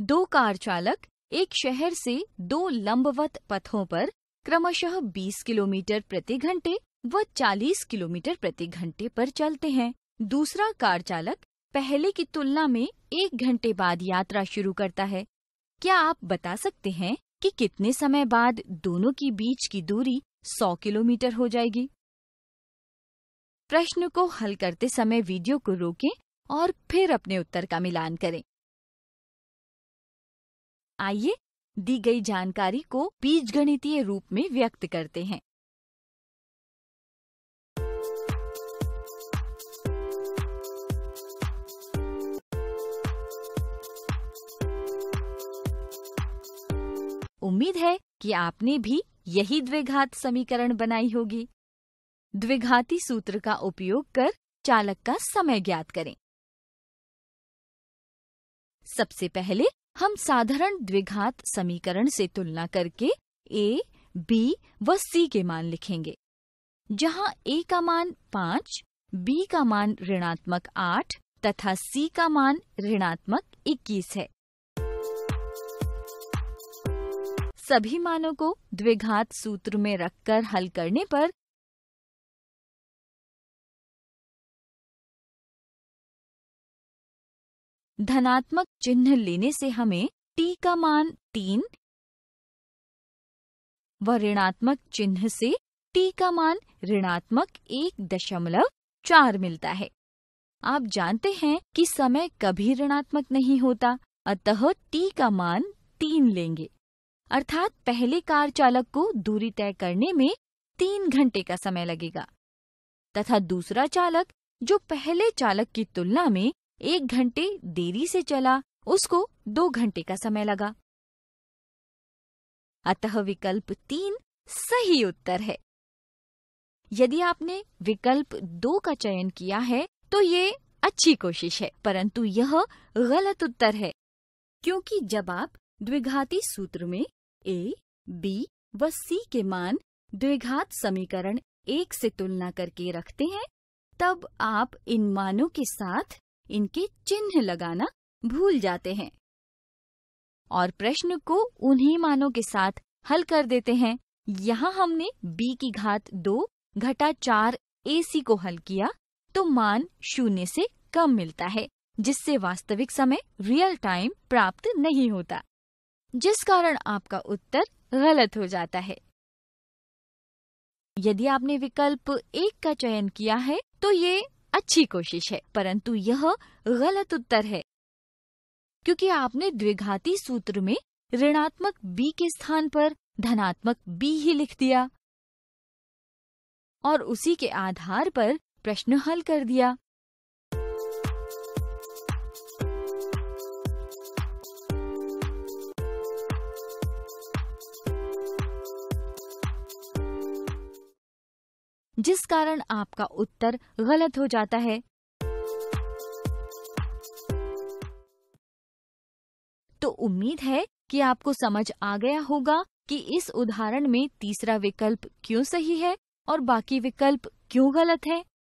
दो कार चालक एक शहर से दो लंबवत पथों पर क्रमशः 20 किलोमीटर प्रति घंटे व 40 किलोमीटर प्रति घंटे पर चलते हैं दूसरा कार चालक पहले की तुलना में एक घंटे बाद यात्रा शुरू करता है क्या आप बता सकते हैं कि कितने समय बाद दोनों के बीच की दूरी 100 किलोमीटर हो जाएगी प्रश्न को हल करते समय वीडियो को रोकें और फिर अपने उत्तर का मिलान करें आइए दी गई जानकारी को बीज गणितीय रूप में व्यक्त करते हैं उम्मीद है कि आपने भी यही द्विघात समीकरण बनाई होगी द्विघाती सूत्र का उपयोग कर चालक का समय ज्ञात करें सबसे पहले हम साधारण द्विघात समीकरण से तुलना करके ए बी व सी के मान लिखेंगे जहां ए का मान पाँच बी का मान ऋणात्मक आठ तथा सी का मान ऋणात्मक इक्कीस है सभी मानों को द्विघात सूत्र में रखकर हल करने पर धनात्मक चिन्ह लेने से हमें t का मान तीन व ऋणात्मक चिन्ह से t का मान ऋणात्मक एक दशमलव चार मिलता है आप जानते हैं कि समय कभी ऋणात्मक नहीं होता अतः t का मान तीन लेंगे अर्थात पहले कार चालक को दूरी तय करने में तीन घंटे का समय लगेगा तथा दूसरा चालक जो पहले चालक की तुलना में एक घंटे देरी से चला उसको दो घंटे का समय लगा अतः विकल्प तीन सही उत्तर है यदि आपने विकल्प दो का चयन किया है तो ये अच्छी कोशिश है परंतु यह गलत उत्तर है क्योंकि जब आप द्विघाती सूत्र में ए बी व सी के मान द्विघात समीकरण एक से तुलना करके रखते हैं तब आप इन मानों के साथ इनके चिन्ह लगाना भूल जाते हैं और प्रश्न को उन्हीं मानों के साथ हल कर देते हैं यहाँ हमने b की घात दो घटा चार ए सी को हल किया तो मान शून्य से कम मिलता है जिससे वास्तविक समय रियल टाइम प्राप्त नहीं होता जिस कारण आपका उत्तर गलत हो जाता है यदि आपने विकल्प एक का चयन किया है तो ये अच्छी कोशिश है परंतु यह गलत उत्तर है क्योंकि आपने द्विघाती सूत्र में ऋणात्मक बी के स्थान पर धनात्मक बी ही लिख दिया और उसी के आधार पर प्रश्न हल कर दिया जिस कारण आपका उत्तर गलत हो जाता है तो उम्मीद है कि आपको समझ आ गया होगा कि इस उदाहरण में तीसरा विकल्प क्यों सही है और बाकी विकल्प क्यों गलत है